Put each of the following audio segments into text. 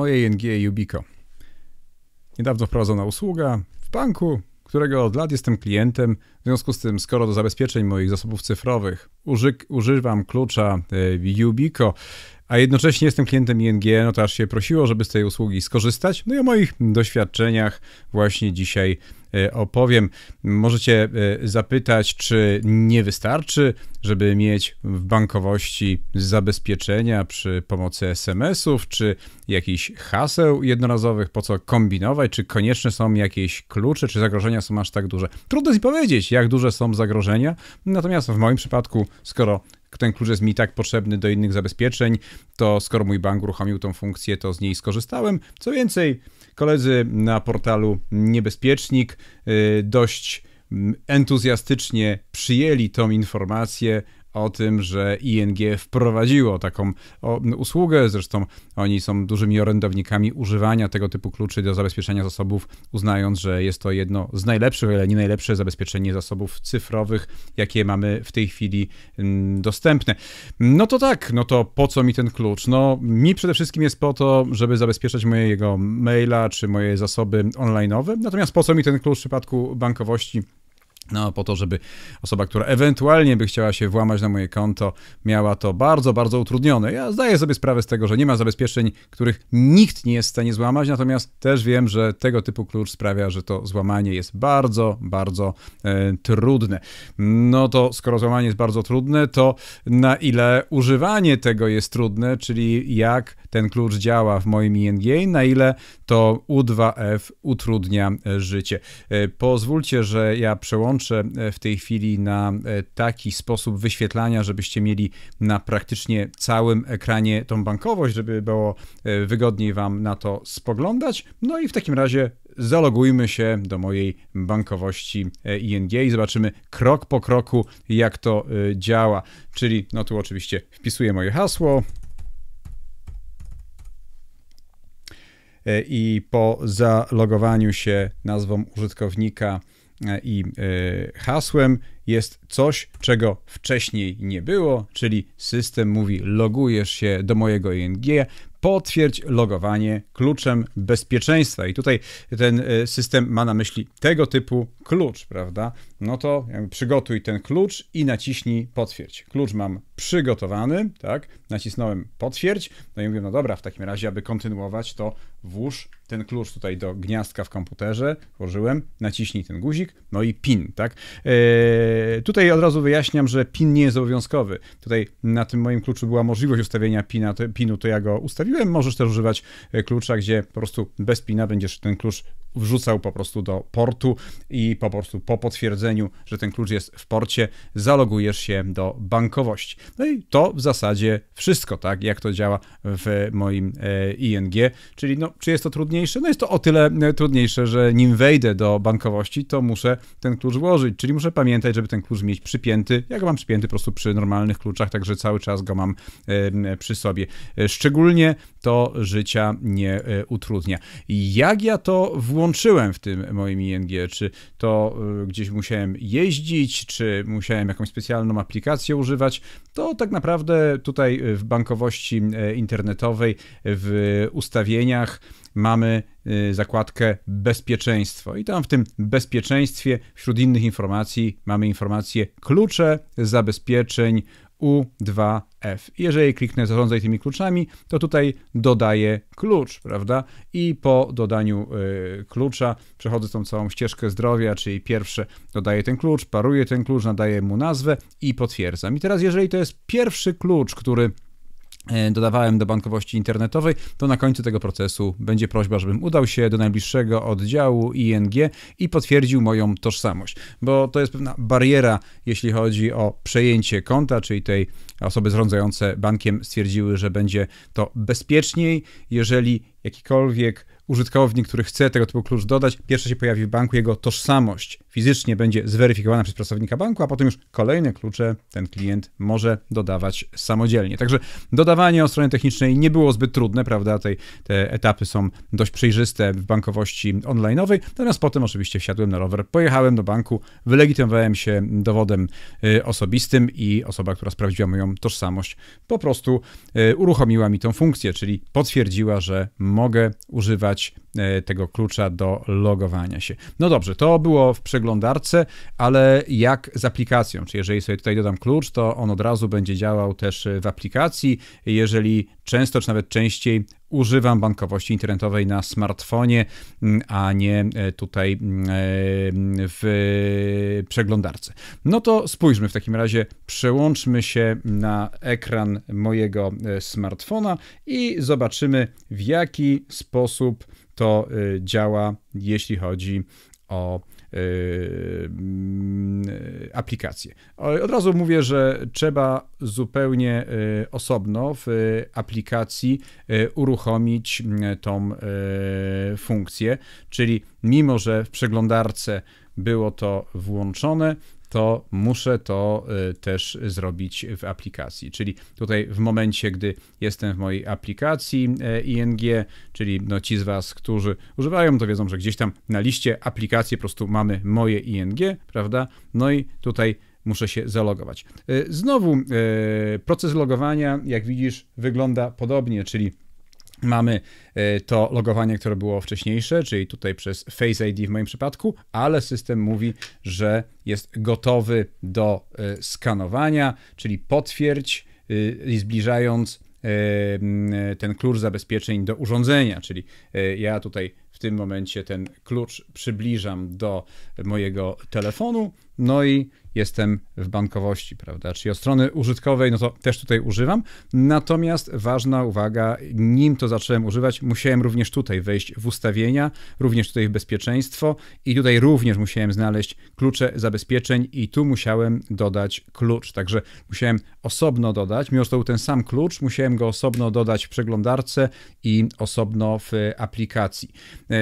mojej NGA Ubico. Niedawno wprowadzona usługa w banku, którego od lat jestem klientem. W związku z tym, skoro do zabezpieczeń moich zasobów cyfrowych uży, używam klucza e, Ubico, a jednocześnie jestem klientem ING, no to aż się prosiło, żeby z tej usługi skorzystać. No i o moich doświadczeniach właśnie dzisiaj E, opowiem. Możecie e, zapytać, czy nie wystarczy, żeby mieć w bankowości zabezpieczenia przy pomocy SMS-ów, czy jakichś haseł jednorazowych, po co kombinować, czy konieczne są jakieś klucze, czy zagrożenia są aż tak duże. Trudno jest powiedzieć, jak duże są zagrożenia, natomiast w moim przypadku, skoro ten klucz jest mi tak potrzebny do innych zabezpieczeń, to skoro mój bank uruchomił tą funkcję, to z niej skorzystałem. Co więcej, koledzy na portalu Niebezpiecznik y, dość mm, entuzjastycznie przyjęli tą informację, o tym, że ING wprowadziło taką usługę. Zresztą oni są dużymi orędownikami używania tego typu kluczy do zabezpieczenia zasobów, uznając, że jest to jedno z najlepszych, ale nie najlepsze zabezpieczenie zasobów cyfrowych, jakie mamy w tej chwili mm, dostępne. No to tak, no to po co mi ten klucz? No mi przede wszystkim jest po to, żeby zabezpieczać mojego maila czy moje zasoby online'owe. Natomiast po co mi ten klucz w przypadku bankowości? No, po to, żeby osoba, która ewentualnie by chciała się włamać na moje konto, miała to bardzo, bardzo utrudnione. Ja zdaję sobie sprawę z tego, że nie ma zabezpieczeń, których nikt nie jest w stanie złamać, natomiast też wiem, że tego typu klucz sprawia, że to złamanie jest bardzo, bardzo e, trudne. No to skoro złamanie jest bardzo trudne, to na ile używanie tego jest trudne, czyli jak ten klucz działa w moim ING, na ile to U2F utrudnia życie. E, pozwólcie, że ja przełączę E, w tej chwili na e, taki sposób wyświetlania, żebyście mieli na praktycznie całym ekranie tą bankowość, żeby było e, wygodniej Wam na to spoglądać. No i w takim razie zalogujmy się do mojej bankowości ING i zobaczymy krok po kroku, jak to działa. Czyli, no tu oczywiście wpisuję moje hasło, i po zalogowaniu się nazwą użytkownika i e, hasłem jest coś, czego wcześniej nie było, czyli system mówi logujesz się do mojego ING, potwierdź logowanie kluczem bezpieczeństwa. I tutaj ten e, system ma na myśli tego typu klucz, prawda? No to przygotuj ten klucz i naciśnij potwierdź. Klucz mam przygotowany, tak? Nacisnąłem potwierdź, no i mówię, no dobra, w takim razie, aby kontynuować, to włóż ten klucz tutaj do gniazdka w komputerze, włożyłem, naciśnij ten guzik, no i PIN, tak? E, tutaj od razu wyjaśniam, że PIN nie jest obowiązkowy. Tutaj na tym moim kluczu była możliwość ustawienia pina, to, PINu, to ja go ustawiłem. Możesz też używać e, klucza, gdzie po prostu bez PINa będziesz ten klucz wrzucał po prostu do portu i po prostu po potwierdzeniu, że ten klucz jest w porcie, zalogujesz się do bankowości. No i to w zasadzie wszystko, tak? Jak to działa w moim e, ING, czyli no czy jest to trudniejsze? No jest to o tyle e, trudniejsze, że nim wejdę do bankowości, to muszę ten klucz włożyć, czyli muszę pamiętać, żeby ten klucz mieć przypięty. Ja go mam przypięty po prostu przy normalnych kluczach, także cały czas go mam przy sobie. E, szczególnie to życia nie e, utrudnia. Jak ja to włączyłem w tym moim ING? Czy to gdzieś musiałem jeździć, czy musiałem jakąś specjalną aplikację używać? To tak naprawdę tutaj w bankowości internetowej, w ustawieniach mamy y, zakładkę bezpieczeństwo. I tam w tym bezpieczeństwie, wśród innych informacji, mamy informację klucze zabezpieczeń U2F. Jeżeli kliknę zarządzaj tymi kluczami, to tutaj dodaję klucz, prawda? I po dodaniu y, klucza przechodzę tą całą ścieżkę zdrowia, czyli pierwsze dodaję ten klucz, paruję ten klucz, nadaję mu nazwę i potwierdzam. I teraz, jeżeli to jest pierwszy klucz, który E, dodawałem do bankowości internetowej, to na końcu tego procesu będzie prośba, żebym udał się do najbliższego oddziału ING i potwierdził moją tożsamość, bo to jest pewna bariera, jeśli chodzi o przejęcie konta, czyli tej osoby zarządzające bankiem stwierdziły, że będzie to bezpieczniej, jeżeli jakikolwiek użytkownik, który chce tego typu klucz dodać, pierwsze się pojawi w banku jego tożsamość, fizycznie będzie zweryfikowana przez pracownika banku, a potem już kolejne klucze ten klient może dodawać samodzielnie. Także dodawanie o stronie technicznej nie było zbyt trudne, prawda? te etapy są dość przejrzyste w bankowości online'owej, natomiast potem oczywiście wsiadłem na rower, pojechałem do banku, wylegitymowałem się dowodem y, osobistym i osoba, która sprawdziła moją tożsamość, po prostu y, uruchomiła mi tą funkcję, czyli potwierdziła, że mogę używać E, tego klucza do logowania się. No dobrze, to było w przeglądarce, ale jak z aplikacją? Czy jeżeli sobie tutaj dodam klucz, to on od razu będzie działał też e, w aplikacji. Jeżeli często, czy nawet częściej używam bankowości internetowej na smartfonie, mm, a nie e, tutaj mm, w przeglądarce. No to spójrzmy w takim razie, przełączmy się na ekran mojego smartfona i zobaczymy, w jaki sposób to y, działa, jeśli chodzi o y, aplikację. Od razu mówię, że trzeba zupełnie y, osobno w aplikacji uruchomić tą funkcję, czyli mimo, że w przeglądarce było to włączone, to muszę to y, też zrobić w aplikacji. Czyli tutaj w momencie, gdy jestem w mojej aplikacji y, ING, czyli no ci z Was, którzy używają, to wiedzą, że gdzieś tam na liście aplikacji po prostu mamy moje ING, prawda? No i tutaj muszę się zalogować. Y, znowu proces logowania, jak widzisz, wygląda podobnie, czyli Mamy e, to logowanie, które było wcześniejsze, czyli tutaj przez Face ID w moim przypadku, ale system mówi, że jest gotowy do e, skanowania, czyli potwierdź y, i zbliżając e, ten klucz zabezpieczeń do urządzenia, czyli ja tutaj w tym momencie ten klucz przybliżam do mojego telefonu, no i jestem w bankowości, prawda? Czyli od strony użytkowej, no to też tutaj używam. Natomiast ważna uwaga, nim to zacząłem używać, musiałem również tutaj wejść w ustawienia, również tutaj w bezpieczeństwo i tutaj również musiałem znaleźć klucze zabezpieczeń i tu musiałem dodać klucz. Także musiałem osobno dodać, mimo że to był ten sam klucz, musiałem go osobno dodać w przeglądarce i osobno w aplikacji. E,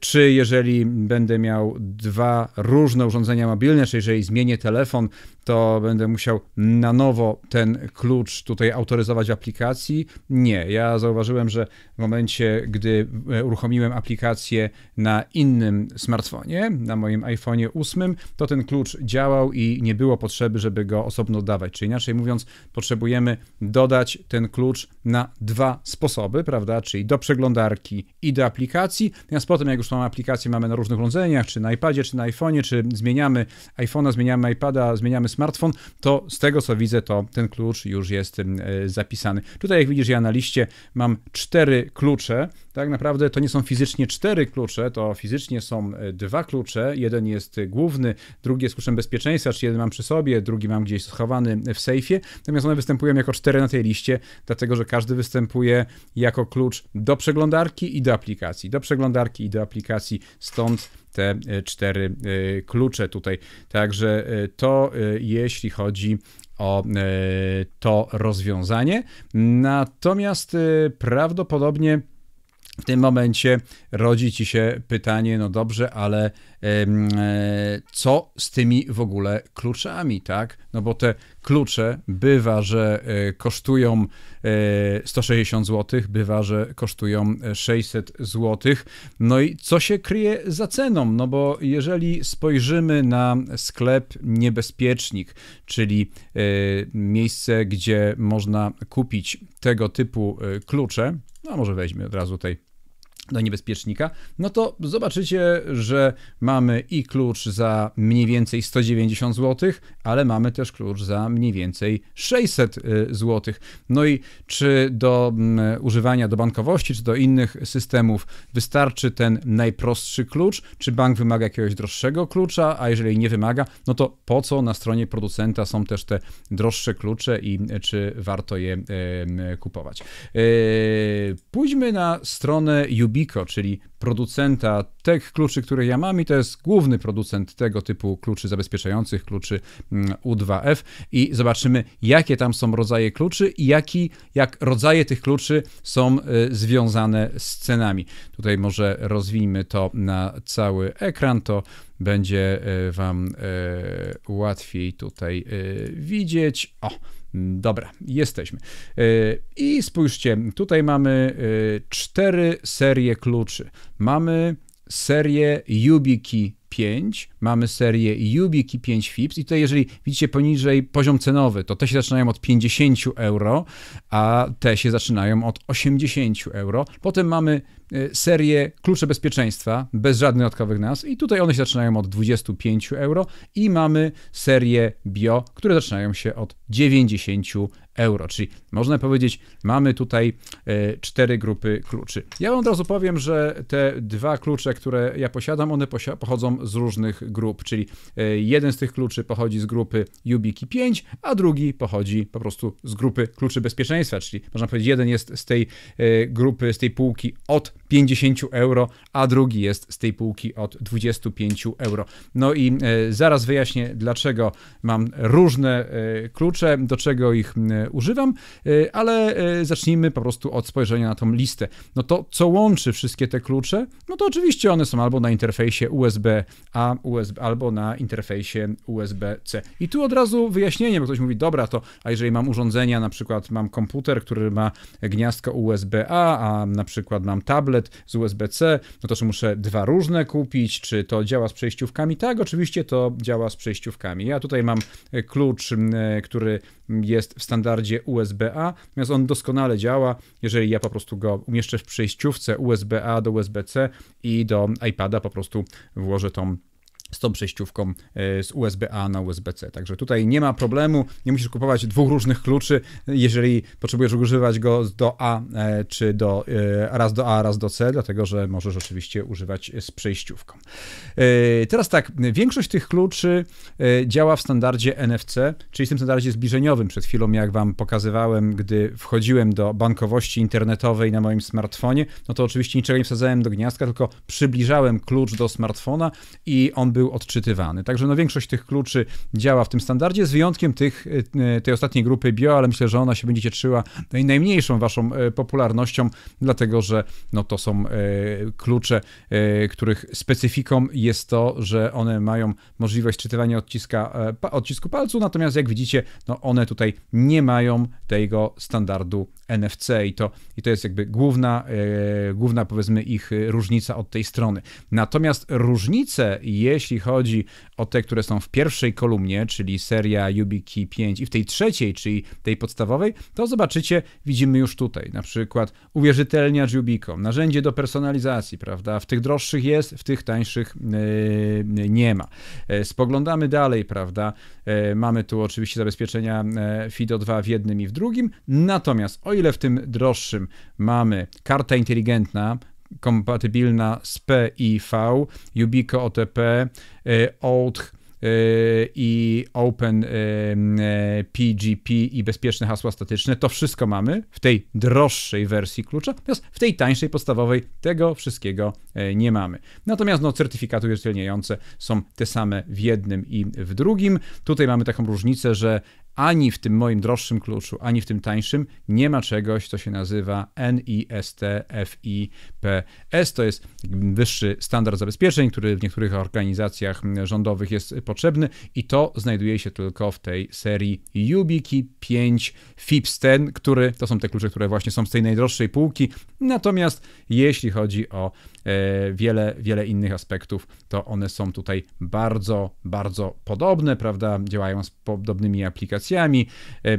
czy jeżeli będę miał dwa różne urządzenia mobilne, znaczy, jeżeli zmienię telefon, to będę musiał na nowo ten klucz tutaj autoryzować w aplikacji. Nie, ja zauważyłem, że w momencie, gdy e, uruchomiłem aplikację na innym smartfonie, na moim iPhone'ie 8, to ten klucz działał i nie było potrzeby, żeby go osobno dawać. Czyli inaczej mówiąc, potrzebujemy dodać ten klucz na dwa sposoby, prawda? Czyli do przeglądarki i do aplikacji. Natomiast potem, jak już tą aplikację mamy na różnych urządzeniach, czy na iPadzie, czy na iPhone'ie, czy zmieniamy iPhone'a, zmieniamy iPada, zmieniamy smartfon, to z tego co widzę, to ten klucz już jest e, zapisany. Tutaj jak widzisz, ja na liście mam cztery klucze. Tak naprawdę to nie są fizycznie cztery klucze, to fizycznie są e, dwa klucze. Jeden jest główny, drugi jest kluczem bezpieczeństwa, czyli jeden mam przy sobie, drugi mam gdzieś schowany w sejfie. Natomiast one występują jako cztery na tej liście, dlatego że każdy występuje jako klucz do przeglądarki i do aplikacji. Do przeglądarki i do aplikacji, stąd te e, cztery e, klucze tutaj. Także e, to jeśli chodzi o to rozwiązanie. Natomiast prawdopodobnie w tym momencie rodzi ci się pytanie, no dobrze, ale E, co z tymi w ogóle kluczami, tak? No bo te klucze bywa, że e, kosztują 160 e, zł, bywa, że kosztują 600 zł. No i co się kryje za ceną? No bo jeżeli spojrzymy na sklep niebezpiecznik, czyli miejsce, gdzie można kupić tego typu klucze, no może weźmy od razu tej do niebezpiecznika, no to zobaczycie, że mamy i klucz za mniej więcej 190 zł, ale mamy też klucz za mniej więcej 600 y, zł. No i czy do mm, używania do bankowości, czy do innych systemów wystarczy ten najprostszy klucz, czy bank wymaga jakiegoś droższego klucza, a jeżeli nie wymaga, no to po co na stronie producenta są też te droższe klucze i czy warto je kupować. Y, pójdźmy na stronę Ubisoft Biko, czyli producenta. tych kluczy, które ja mam i to jest główny producent tego typu kluczy zabezpieczających, kluczy mm, U2F i zobaczymy, jakie tam są rodzaje kluczy i jaki, jak rodzaje tych kluczy są y, związane z cenami. Tutaj może rozwijmy to na cały ekran, to będzie y, Wam y, łatwiej tutaj widzieć. O, Dobra, jesteśmy. I spójrzcie, tutaj mamy cztery serie kluczy mamy serię YubiKey 5, mamy serię YubiKey 5 FIPS i tutaj jeżeli widzicie poniżej poziom cenowy, to te się zaczynają od 50 euro, a te się zaczynają od 80 euro. Potem mamy y, serię klucze bezpieczeństwa bez żadnych dodatkowych nazw i tutaj one się zaczynają od 25 euro i mamy serię bio, które zaczynają się od 90 euro euro. Czyli można powiedzieć, mamy tutaj e, cztery grupy kluczy. Ja wam od razu powiem, że te dwa klucze, które ja posiadam, one pochodzą z różnych grup, czyli e, jeden z tych kluczy pochodzi z grupy YubiKey 5, a drugi pochodzi po prostu z grupy kluczy bezpieczeństwa, czyli można powiedzieć, jeden jest z tej e, grupy, z tej półki od 50 euro, a drugi jest z tej półki od 25 euro. No i e, zaraz wyjaśnię, dlaczego mam różne e, klucze, do czego ich używam, e, ale zacznijmy po prostu od spojrzenia na tą listę. No to co łączy wszystkie te klucze? No to oczywiście one są albo na interfejsie USB-A, USB, albo na interfejsie USB-C. I tu od razu wyjaśnienie, bo ktoś mówi, dobra, to a jeżeli mam urządzenia, na przykład mam komputer, który ma gniazdko USB-A, a na przykład mam tablet, z USB-C, no to czy muszę dwa różne kupić, czy to działa z przejściówkami? Tak, oczywiście to działa z przejściówkami. Ja tutaj mam e, klucz, e, który jest w standardzie USB-A, natomiast on doskonale działa, jeżeli ja po prostu go umieszczę w przejściówce USB-A do USB-C i do iPada po prostu włożę tą z tą przejściówką e, z USB-A na USB-C. Także tutaj nie ma problemu, nie musisz kupować dwóch różnych kluczy, jeżeli potrzebujesz używać go do A e, czy do e, raz do A, raz do C, dlatego że możesz oczywiście używać z przejściówką. Teraz tak, większość tych kluczy działa w standardzie NFC, czyli w tym standardzie zbliżeniowym. Przed chwilą, jak wam pokazywałem, gdy wchodziłem do bankowości internetowej na moim smartfonie, no to oczywiście niczego nie wsadzałem do gniazdka, tylko przybliżałem klucz do smartfona i on był był odczytywany. Także no, większość tych kluczy działa w tym standardzie, z wyjątkiem tych, y, y, tej ostatniej grupy bio, ale myślę, że ona się będzie cieszyła no najmniejszą waszą y, popularnością, dlatego że no, to są klucze, których specyfiką jest to, że one mają możliwość czytywania odciska, e, odcisku palcu, natomiast jak widzicie, no, one tutaj nie mają tego standardu NFC i to, i to jest jakby główna, e, główna powiedzmy ich różnica od tej strony. Natomiast różnice, jeśli jeśli chodzi o te, które są w pierwszej kolumnie, czyli seria YubiKey 5 i w tej trzeciej, czyli tej podstawowej, to zobaczycie, widzimy już tutaj, na przykład uwierzytelniacz YubiCom, narzędzie do personalizacji, prawda, w tych droższych jest, w tych tańszych yy, nie ma. E, spoglądamy dalej, prawda, yy, mamy tu oczywiście zabezpieczenia FIDO 2 w jednym i w drugim, natomiast o ile w tym droższym mamy karta inteligentna, kompatybilna z PIV, i Ubico OTP, e, OAuth e, i OpenPGP e, i bezpieczne hasła statyczne. To wszystko mamy w tej droższej wersji klucza, natomiast w tej tańszej, podstawowej tego wszystkiego nie mamy. Natomiast no, certyfikaty uwierzytelniające są te same w jednym i w drugim. Tutaj mamy taką różnicę, że ani w tym moim droższym kluczu, ani w tym tańszym nie ma czegoś, co się nazywa NIST-FIPS. To jest wyższy standard zabezpieczeń, który w niektórych organizacjach rządowych jest potrzebny i to znajduje się tylko w tej serii YubiKey 5 FIPS 10, który to są te klucze, które właśnie są z tej najdroższej półki. Natomiast jeśli chodzi o e, wiele, wiele innych aspektów, to one są tutaj bardzo, bardzo podobne, prawda? Działają z podobnymi aplikacjami aplikacjami e,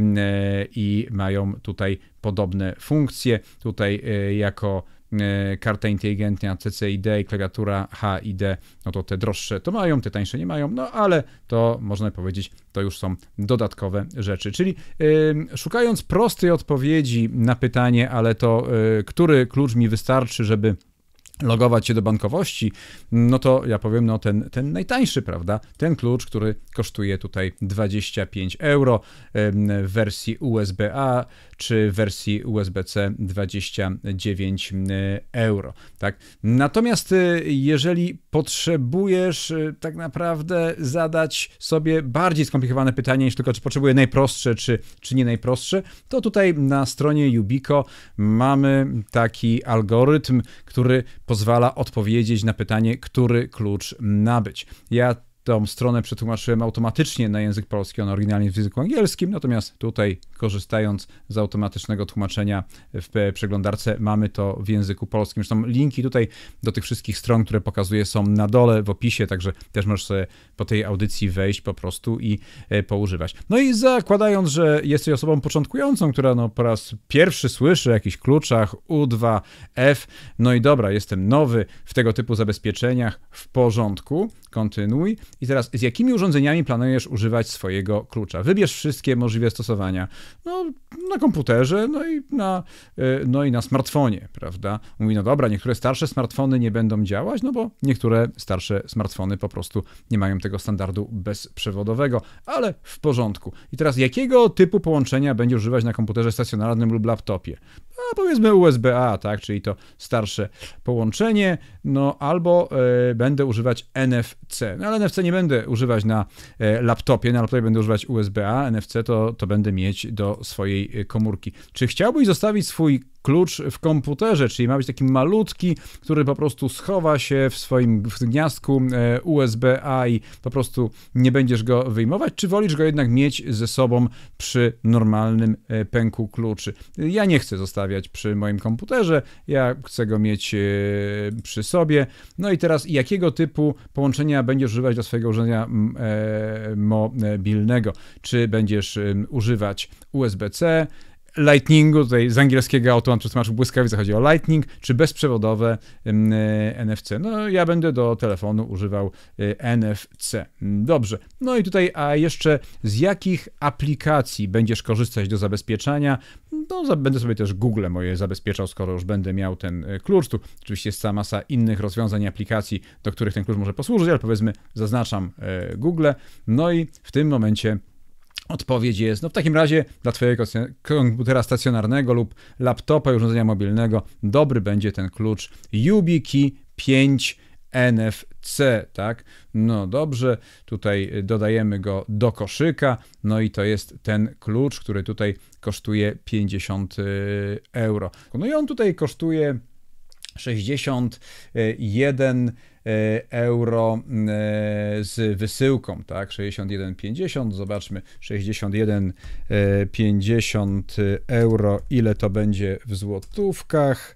i mają tutaj podobne funkcje. Tutaj e, jako e, karta inteligentna CCID i klawiatura HID, no to te droższe to mają, te tańsze nie mają, no ale to można powiedzieć, to już są dodatkowe rzeczy. Czyli yy, szukając prostej odpowiedzi na pytanie, ale to yy, który klucz mi wystarczy, żeby logować się do bankowości, no to ja powiem, no ten, ten najtańszy, prawda? Ten klucz, który kosztuje tutaj 25 euro w wersji USB-A czy w wersji USB-C 29 y, euro. Tak? Natomiast y, jeżeli potrzebujesz y, tak naprawdę zadać sobie bardziej skomplikowane pytanie niż tylko czy potrzebuję najprostsze czy, czy nie najprostsze, to tutaj na stronie Ubico mamy taki algorytm, który pozwala odpowiedzieć na pytanie, który klucz nabyć. Ja tą stronę przetłumaczyłem automatycznie na język polski, ona oryginalnie w języku angielskim, natomiast tutaj korzystając z automatycznego tłumaczenia w e przeglądarce mamy to w języku polskim. Zresztą linki tutaj do tych wszystkich stron, które pokazuję są na dole w opisie, także też możesz sobie po tej audycji wejść po prostu i e, poużywać. No i zakładając, że jesteś osobą początkującą, która no po raz pierwszy słyszy o jakichś kluczach U2F, no i dobra, jestem nowy w tego typu zabezpieczeniach, w porządku, kontynuuj. I teraz, z jakimi urządzeniami planujesz używać swojego klucza? Wybierz wszystkie możliwe stosowania. No, na komputerze, no i na, e, no i na smartfonie, prawda? Mówi, no dobra, niektóre starsze smartfony nie będą działać, no bo niektóre starsze smartfony po prostu nie mają tego standardu bezprzewodowego, ale w porządku. I teraz, jakiego typu połączenia będziesz używać na komputerze stacjonarnym lub laptopie? A powiedzmy USB-A, tak? Czyli to starsze połączenie, no albo y, będę używać NFC. No ale NFC nie będę używać na e, laptopie, na laptopie będę używać USB-A, NFC, to, to będę mieć do swojej e, komórki. Czy chciałbyś zostawić swój klucz w komputerze, czyli ma być taki malutki, który po prostu schowa się w swoim gniazdku e, USB-A i po prostu nie będziesz go wyjmować, czy wolisz go jednak mieć ze sobą przy normalnym e, pęku kluczy? Ja nie chcę zostawiać przy moim komputerze, ja chcę go mieć e, przy sobie. No i teraz jakiego typu połączenia będziesz używać do swojego urządzenia mobilnego? Czy będziesz używać USB-C, Lightningu, tutaj z angielskiego automatu przetłumaczył błyskawica, chodzi o Lightning, czy bezprzewodowe e, NFC. No ja będę do telefonu używał e, NFC. Dobrze. No i tutaj, a jeszcze z jakich aplikacji będziesz korzystać do zabezpieczania? No będę sobie też Google moje zabezpieczał, skoro już będę miał ten e, klucz. Tu oczywiście jest cała masa innych rozwiązań, aplikacji, do których ten klucz może posłużyć, ale powiedzmy zaznaczam Google. No i w tym momencie Odpowiedź jest, no w takim razie dla Twojego komputera stacjonarnego lub laptopa i urządzenia mobilnego dobry będzie ten klucz YubiKey 5 NFC, tak? No dobrze, tutaj y, dodajemy go do koszyka, no i to jest ten klucz, który tutaj kosztuje 50 y, euro. No i on tutaj kosztuje 61 y, euro. E, euro e, z wysyłką, tak? 61,50, zobaczmy, 61,50 e, euro, ile to będzie w złotówkach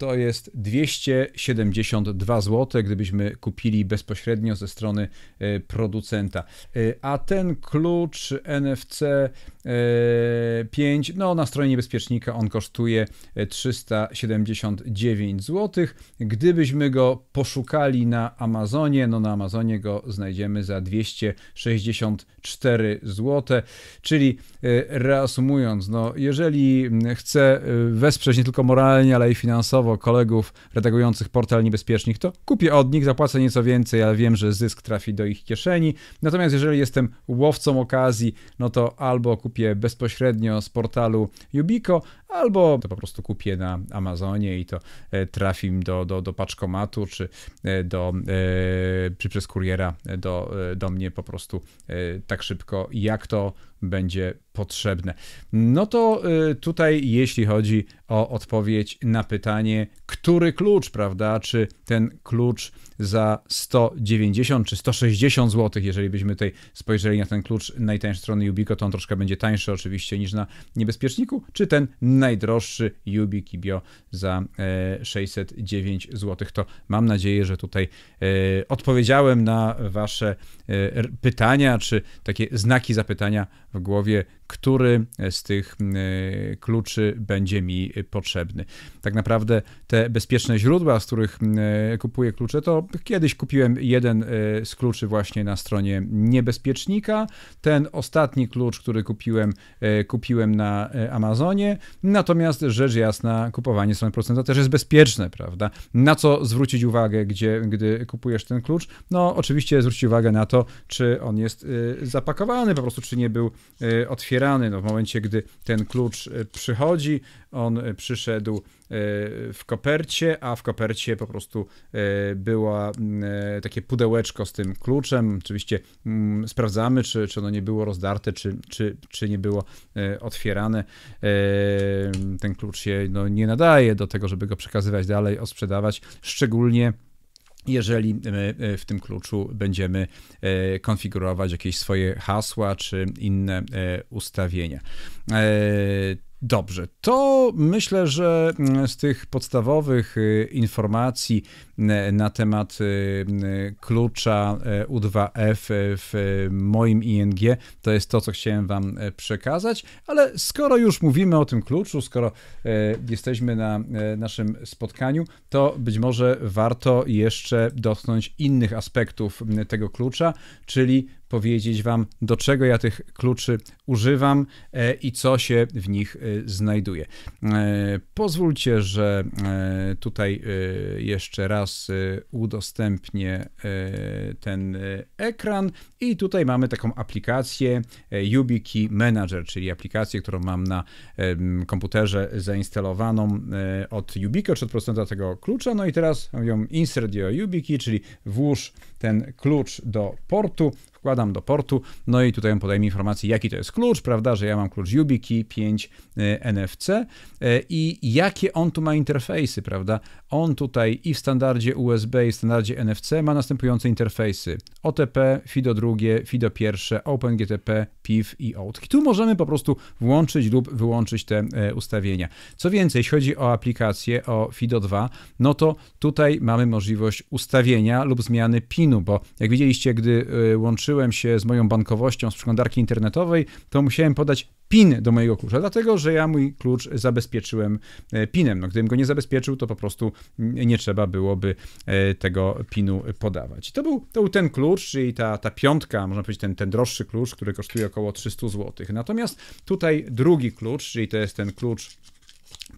to jest 272 zł, gdybyśmy kupili bezpośrednio ze strony e, producenta. E, a ten klucz NFC 5, e, no na stronie niebezpiecznika on kosztuje 379 zł. Gdybyśmy go poszukali na Amazonie, no na Amazonie go znajdziemy za 264 zł, czyli reasumując, no jeżeli chcę wesprzeć nie tylko moralnie, ale i finansowo grono kolegów redagujących portal niebezpiecznik, to kupię od nich, zapłacę nieco więcej, ale wiem, że zysk trafi do ich kieszeni. Natomiast jeżeli jestem łowcą okazji, no to albo kupię bezpośrednio z portalu Yubico, albo to po prostu kupię na Amazonie i to e, trafi mi do, do, do paczkomatu, czy, e, do, e, czy przez kuriera do, do mnie po prostu tak szybko, jak to będzie potrzebne. No to tutaj, jeśli chodzi o odpowiedź na pytanie, który klucz, prawda? Czy ten klucz za 190 czy 160 zł, jeżeli byśmy tutaj spojrzeli na ten klucz najtańszej strony Ubico, to on troszkę będzie tańszy oczywiście niż na niebezpieczniku, czy ten najdroższy Yubi Bio za 609 e, zł. To mam nadzieję, że tutaj e, odpowiedziałem na Wasze e, pytania, czy takie znaki zapytania w głowie, który z tych e, kluczy będzie mi potrzebny. Tak naprawdę te bezpieczne źródła, z których e, kupuję klucze, to kiedyś kupiłem jeden e, z kluczy właśnie na stronie niebezpiecznika. Ten ostatni klucz, który kupiłem, kupiłem na Amazonie. Natomiast rzecz jasna, kupowanie strony procenta też jest bezpieczne, prawda? Na co zwrócić uwagę, gdzie, gdy kupujesz ten klucz? No, oczywiście zwrócić uwagę na to, czy on jest zapakowany, po prostu, czy nie był otwierany no, w momencie, gdy ten klucz e, przychodzi, on e, przyszedł e, w kopercie, a w kopercie po prostu była mm, takie pudełeczko z tym kluczem. Oczywiście mm, sprawdzamy, czy, czy ono nie było rozdarte, czy, czy, czy nie było otwierane. Ten klucz się no, nie nadaje do tego, żeby go przekazywać dalej, osprzedawać, szczególnie jeżeli e, w tym kluczu będziemy e, konfigurować jakieś swoje hasła czy inne e, ustawienia. Dobrze, to myślę, że mm, z tych podstawowych informacji E, na temat e, klucza e, U2F w moim ING. To jest to, co chciałem Wam przekazać, ale skoro już mówimy o tym kluczu, skoro jesteśmy na naszym spotkaniu, to być może warto jeszcze dotknąć innych aspektów tego klucza, czyli powiedzieć Wam, do czego ja tych kluczy używam i co się w nich znajduje. Pozwólcie, że tutaj jeszcze raz Was udostępnię e, ten e, ekran. I tutaj mamy taką aplikację e, YubiKey Manager, czyli aplikację, którą mam na komputerze zainstalowaną od YubiKey, czy od producenta tego klucza. No i teraz ją insert do YubiKey, czyli włóż ten klucz do portu wkładam do portu, no i tutaj on podaje mi informację, jaki to jest klucz, prawda, że ja mam klucz YubiKey 5 NFC e, i jakie on tu ma interfejsy, prawda. On tutaj i w standardzie USB, i w standardzie NFC ma następujące interfejsy. OTP, FIDO drugie, FIDO pierwsze, OpenGTP, PIV i OAuth. I tu możemy po prostu włączyć lub wyłączyć te e, ustawienia. Co więcej, jeśli chodzi o aplikację, o FIDO 2, no to tutaj mamy możliwość ustawienia lub zmiany PIN-u, bo jak widzieliście, gdy e, łączymy męczyłem się z moją bankowością z przeglądarki internetowej, to musiałem podać PIN do mojego klucza, dlatego że ja mój klucz zabezpieczyłem e, PINem. No, gdybym go nie zabezpieczył, to po prostu nie trzeba byłoby e, tego PINu podawać. To był, to był ten klucz, czyli ta, ta piątka, można powiedzieć ten, ten droższy klucz, który kosztuje około 300 zł. Natomiast tutaj drugi klucz, czyli to jest ten klucz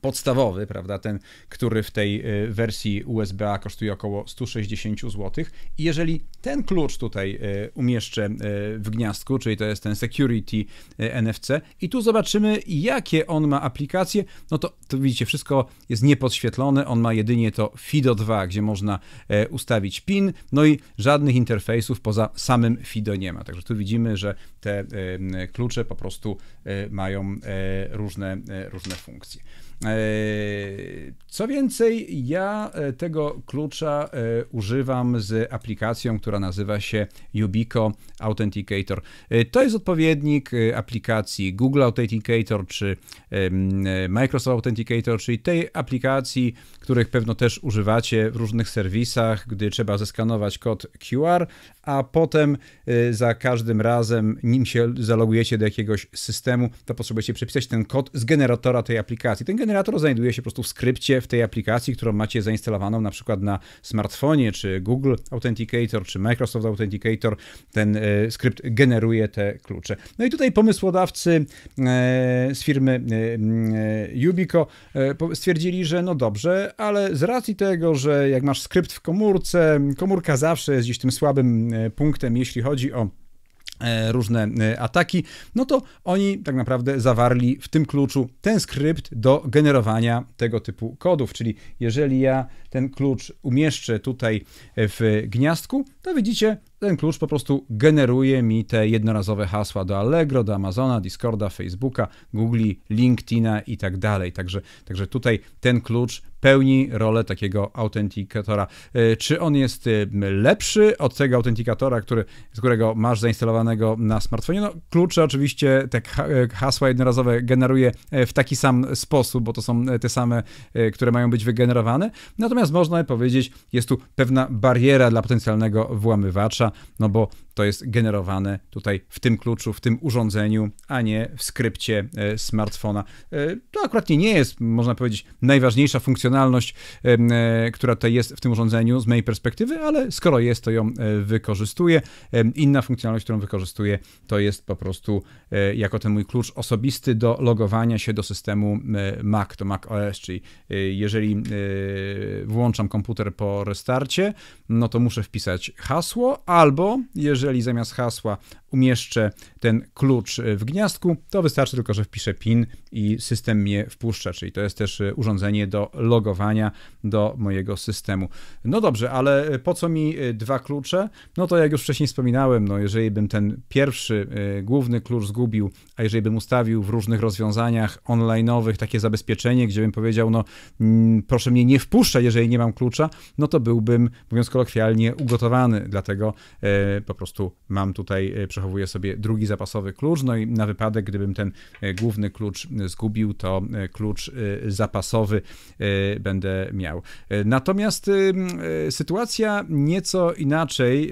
podstawowy, prawda, ten, który w tej y, wersji USB-A kosztuje około 160 zł. I jeżeli ten klucz tutaj y, umieszczę y, w gniazdku, czyli to jest ten Security NFC i tu zobaczymy, jakie on ma aplikacje, no to, to widzicie, wszystko jest niepodświetlone, on ma jedynie to FIDO 2, gdzie można e, ustawić PIN, no i żadnych interfejsów poza samym FIDO nie ma. Także tu widzimy, że te e, klucze po prostu e, mają różne, różne funkcje. E, co więcej, ja e, tego klucza e, używam z aplikacją, która nazywa się Yubico Authenticator. To jest odpowiednik aplikacji Google Authenticator czy Microsoft Authenticator, czyli tej aplikacji, których pewno też używacie w różnych serwisach, gdy trzeba zeskanować kod QR, a potem y, za każdym razem, nim się zalogujecie do jakiegoś systemu, to potrzebujecie przepisać ten kod z generatora tej aplikacji. Ten generator znajduje się po prostu w skrypcie w tej aplikacji, którą macie zainstalowaną na przykład na smartfonie, czy Google Authenticator, czy Microsoft Authenticator. Ten y, skrypt generuje te klucze. No i tutaj pomysłodawcy y, z firmy Yubico stwierdzili, że no dobrze, ale z racji tego, że jak masz skrypt w komórce, komórka zawsze jest gdzieś tym słabym E, punktem, jeśli chodzi o e, różne e, ataki, no to oni tak naprawdę zawarli w tym kluczu ten skrypt do generowania tego typu kodów, czyli jeżeli ja ten klucz umieszczę tutaj w gniazdku, to widzicie, ten klucz po prostu generuje mi te jednorazowe hasła do Allegro, do Amazona, Discorda, Facebooka, Google, LinkedIna i tak dalej. Także, także tutaj ten klucz pełni rolę takiego autentykatora. E, czy on jest e, lepszy od tego autentykatora, który, z którego masz zainstalowanego na smartfonie? No, klucze oczywiście, te e, hasła jednorazowe generuje w taki sam sposób, bo to są te same, które mają być wygenerowane. Natomiast można powiedzieć, jest tu pewna bariera dla potencjalnego włamywacza, no bo to jest generowane tutaj w tym kluczu, w tym urządzeniu, a nie w skrypcie e, smartfona. E, to akurat nie jest, można powiedzieć, najważniejsza funkcjonalność, e, która tutaj jest w tym urządzeniu z mojej perspektywy, ale skoro jest, to ją wykorzystuję. Inna funkcjonalność, którą wykorzystuję, to jest po prostu jako ten mój klucz osobisty do logowania się do systemu Mac, to Mac OS, czyli jeżeli włączam komputer po restarcie, no to muszę wpisać hasło, a Albo jeżeli zamiast hasła umieszczę ten klucz e, w gniazdku, to wystarczy tylko, że wpiszę PIN i system mnie wpuszcza, czyli to jest też e, urządzenie do logowania do mojego systemu. No dobrze, ale e, po co mi dwa klucze? No to jak już wcześniej wspominałem, no jeżeli bym ten pierwszy główny klucz zgubił, a jeżeli bym ustawił w różnych rozwiązaniach online'owych takie zabezpieczenie, gdzie bym powiedział, no mm, proszę mnie nie wpuszczać, jeżeli nie mam klucza, no to byłbym, mówiąc kolokwialnie, ugotowany, dlatego po prostu mam tutaj przechodzenie przechowuję sobie drugi zapasowy klucz, no i na wypadek, gdybym ten e, główny klucz e, zgubił, to e, klucz zapasowy będę miał. Natomiast sytuacja nieco inaczej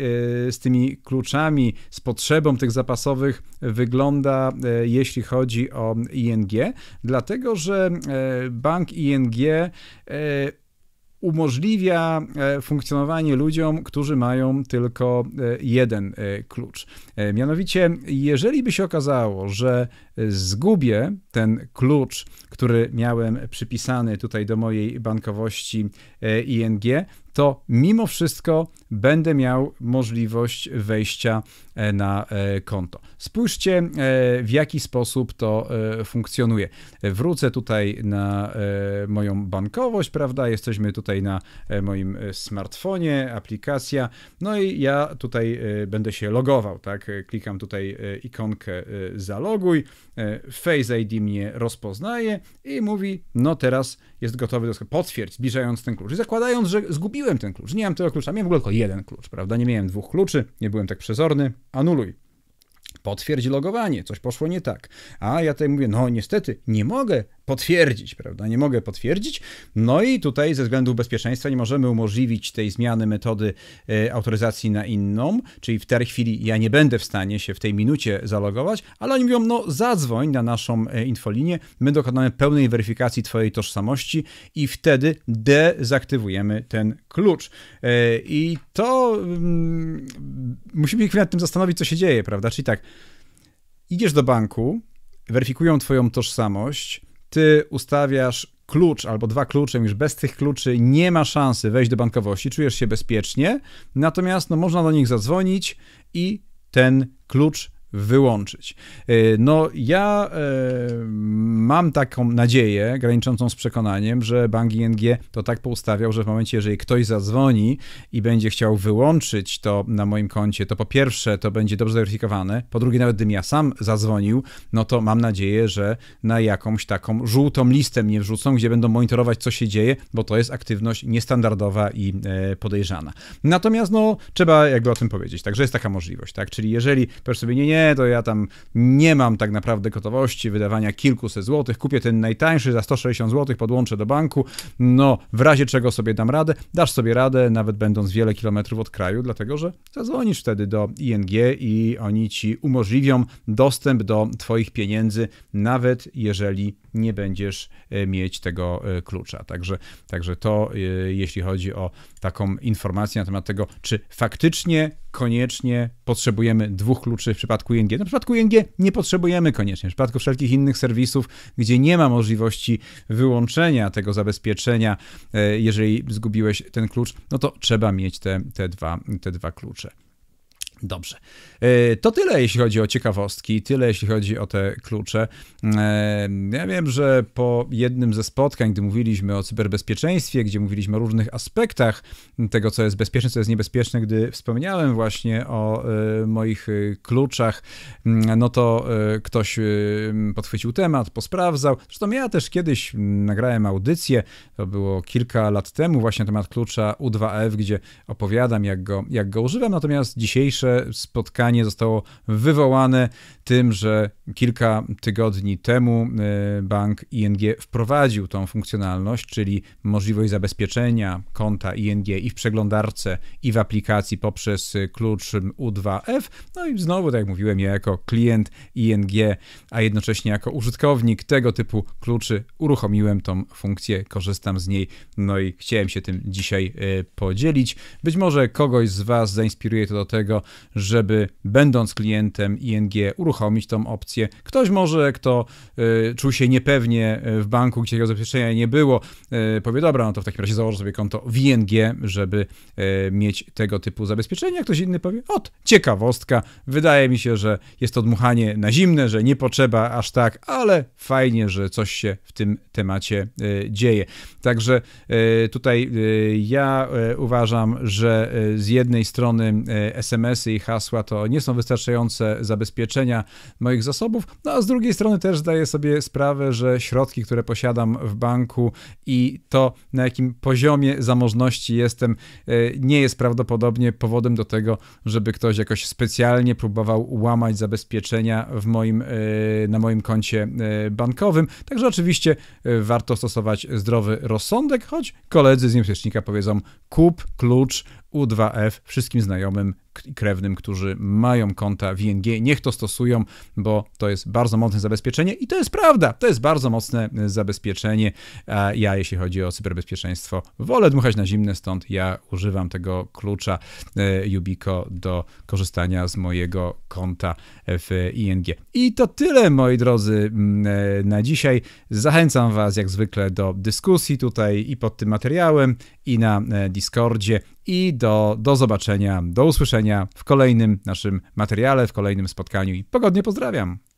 z tymi kluczami, z potrzebą tych zapasowych wygląda, jeśli chodzi o ING, dlatego że bank ING umożliwia e, funkcjonowanie ludziom, którzy mają tylko e, jeden e, klucz. Mianowicie, jeżeli by się okazało, że zgubię ten klucz, który miałem przypisany tutaj do mojej bankowości ING, to mimo wszystko będę miał możliwość wejścia E, na e, konto. Spójrzcie, e, w jaki sposób to funkcjonuje. Wrócę tutaj na moją bankowość, prawda? Jesteśmy tutaj na moim smartfonie, aplikacja. No i ja tutaj będę się logował, tak? Klikam tutaj ikonkę zaloguj. Face ID mnie rozpoznaje i mówi, no teraz jest gotowy do potwierdź, zbliżając ten klucz. I zakładając, że zgubiłem ten klucz. Nie mam tego klucza, miałem w ogóle tylko jeden klucz, prawda? Nie miałem dwóch kluczy, nie byłem tak przezorny anuluj. Potwierdź logowanie, coś poszło nie tak. A ja tutaj mówię, no niestety, nie mogę potwierdzić, prawda? Nie mogę potwierdzić. No i tutaj ze względów bezpieczeństwa nie możemy umożliwić tej zmiany metody e, autoryzacji na inną, czyli w tej chwili ja nie będę w stanie się w tej minucie zalogować, ale oni mówią, no zadzwoń na naszą e, infolinię, my dokonamy pełnej weryfikacji twojej tożsamości i wtedy dezaktywujemy ten klucz. E, I to mm, musimy się nad tym zastanowić, co się dzieje, prawda? Czyli tak, idziesz do banku, weryfikują twoją tożsamość, ty ustawiasz klucz albo dwa klucze, już bez tych kluczy nie ma szansy wejść do bankowości, czujesz się bezpiecznie, natomiast no, można do nich zadzwonić i ten klucz wyłączyć. E, no, ja e, mam taką nadzieję, graniczącą z przekonaniem, że bank ING to tak poustawiał, że w momencie, jeżeli ktoś zadzwoni i będzie chciał wyłączyć to na moim koncie, to po pierwsze to będzie dobrze zweryfikowane, po drugie, nawet gdybym ja sam zadzwonił, no to mam nadzieję, że na jakąś taką żółtą listę mnie wrzucą, gdzie będą monitorować, co się dzieje, bo to jest aktywność niestandardowa i e, podejrzana. Natomiast, no, trzeba jakby o tym powiedzieć, także jest taka możliwość, tak? Czyli jeżeli, proszę sobie, nie, nie, to ja tam nie mam tak naprawdę gotowości wydawania kilkuset złotych, kupię ten najtańszy za 160 złotych, podłączę do banku, no w razie czego sobie dam radę, dasz sobie radę, nawet będąc wiele kilometrów od kraju, dlatego że zadzwonisz wtedy do ING i oni ci umożliwią dostęp do twoich pieniędzy, nawet jeżeli nie będziesz e, mieć tego e, klucza. Także, także to, e, jeśli chodzi o taką informację na temat tego, czy faktycznie koniecznie potrzebujemy dwóch kluczy w przypadku ING. No, w przypadku ING nie potrzebujemy koniecznie. W przypadku wszelkich innych serwisów, gdzie nie ma możliwości wyłączenia tego zabezpieczenia, e, jeżeli zgubiłeś ten klucz, no to trzeba mieć te, te, dwa, te dwa klucze. Dobrze. E, to tyle, jeśli chodzi o ciekawostki, tyle, jeśli chodzi o te klucze. E, ja wiem, że po jednym ze spotkań, gdy mówiliśmy o cyberbezpieczeństwie, gdzie mówiliśmy o różnych aspektach tego, co jest bezpieczne, co jest niebezpieczne, gdy wspomniałem właśnie o e, moich kluczach, mm, no to ktoś podchwycił temat, posprawdzał. Zresztą ja też kiedyś mm, nagrałem audycję, to było kilka lat temu, właśnie na temat klucza U2F, gdzie opowiadam, jak go, jak go używam, natomiast dzisiejsze spotkanie zostało wywołane tym, że kilka tygodni temu e, bank ING wprowadził tą funkcjonalność, czyli możliwość zabezpieczenia konta ING i w przeglądarce, i w aplikacji poprzez klucz U2F. No i znowu, tak jak mówiłem, ja jako klient ING, a jednocześnie jako użytkownik tego typu kluczy uruchomiłem tą funkcję, korzystam z niej, no i chciałem się tym dzisiaj e, podzielić. Być może kogoś z Was zainspiruje to do tego, żeby będąc klientem ING uruchomić tą opcję. Ktoś może, kto y, czuł się niepewnie e, w banku, gdzie jego zabezpieczenia nie było, y, powie, dobra, no to w takim razie założę sobie konto w ING, żeby y, mieć tego typu zabezpieczenia. Ktoś inny powie, ot, ciekawostka, wydaje mi się, że jest to dmuchanie na zimne, że nie potrzeba aż tak, ale fajnie, że coś się w tym temacie dzieje. Także tutaj ja uważam, że z jednej strony SMS-y adresy i hasła to nie są wystarczające zabezpieczenia moich zasobów, no a z drugiej strony też zdaję sobie sprawę, że środki, które posiadam w banku i to na jakim poziomie zamożności jestem, e, nie jest prawdopodobnie powodem do tego, żeby ktoś jakoś specjalnie próbował łamać zabezpieczenia w moim, e, na moim koncie e, bankowym. Także oczywiście warto stosować zdrowy rozsądek, choć koledzy z niebezpiecznika powiedzą kup klucz u2F wszystkim znajomym i krewnym, którzy mają konta w ING, Niech to stosują, bo to jest bardzo mocne zabezpieczenie i to jest prawda. To jest bardzo mocne e, zabezpieczenie. Ja, jeśli chodzi o cyberbezpieczeństwo, wolę dmuchać na zimne, stąd ja używam tego klucza e, Yubico do korzystania z mojego konta w ING. I to tyle, moi drodzy, e, na dzisiaj. Zachęcam Was, jak zwykle, do dyskusji tutaj i pod tym materiałem, i na Discordzie i do, do zobaczenia, do usłyszenia w kolejnym naszym materiale, w kolejnym spotkaniu i pogodnie pozdrawiam.